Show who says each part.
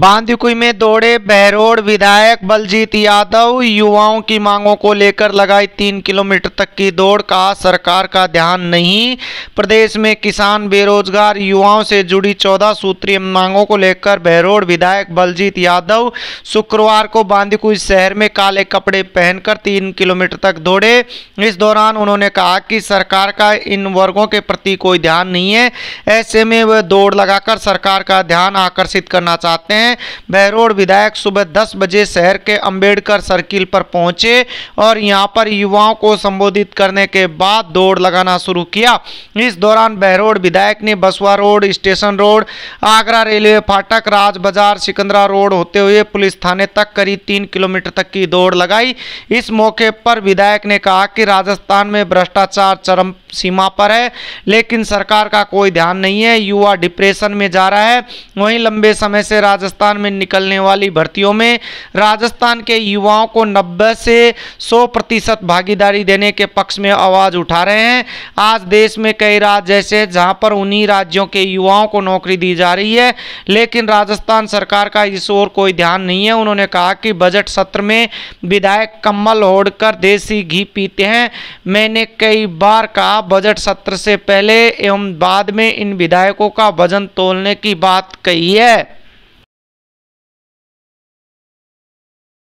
Speaker 1: बांदीकुई में दौड़े बहरोड विधायक बलजीत यादव युवाओं की मांगों को लेकर लगाई तीन किलोमीटर तक की दौड़ का सरकार का ध्यान नहीं प्रदेश में किसान बेरोजगार युवाओं से जुड़ी चौदह सूत्रीय मांगों को लेकर बहरोड विधायक बलजीत यादव शुक्रवार को बांदीकुई शहर में काले कपड़े पहनकर तीन किलोमीटर तक दौड़े इस दौरान उन्होंने कहा कि सरकार का इन वर्गों के प्रति कोई ध्यान नहीं है ऐसे में वह दौड़ लगाकर सरकार का ध्यान आकर्षित करना चाहते हैं हैं बहरोड विधायक सुबह दस बजे शहर के अंबेडकर सर्किल पर पहुंचे और यहां पर युवाओं को संबोधित करने के बाद दौड़ लगाना शुरू किया इस दौरान बहरोड विधायक ने Baswa road station road Agra railway फाटक राज बाजार सिकंदरा रोड होते हुए पुलिस थाने तक करीब तीन किलोमीटर तक की दौड़ लगाई इस मौके पर विधायक ने कहा कि राजस्थान में भ्रष्टाचार चरम सीमा पर है लेकिन सरकार का कोई ध्यान नहीं है युवा डिप्रेशन में जा रहा है वहीं लंबे समय से राजस्थान में निकलने वाली भर्तियों में राजस्थान के युवाओं को 90 से 100 प्रतिशत भागीदारी देने के पक्ष में आवाज़ उठा रहे हैं आज देश में कई राज्य ऐसे जहां पर उन्हीं राज्यों के युवाओं को नौकरी दी जा रही है लेकिन राजस्थान सरकार का इस ओर कोई ध्यान नहीं है उन्होंने कहा कि बजट सत्र में विधायक कमल होड़कर देसी घी पीते हैं मैंने कई बार कहा बजट सत्र से पहले एवं बाद में इन विधायकों का वजन तोलने की बात कही है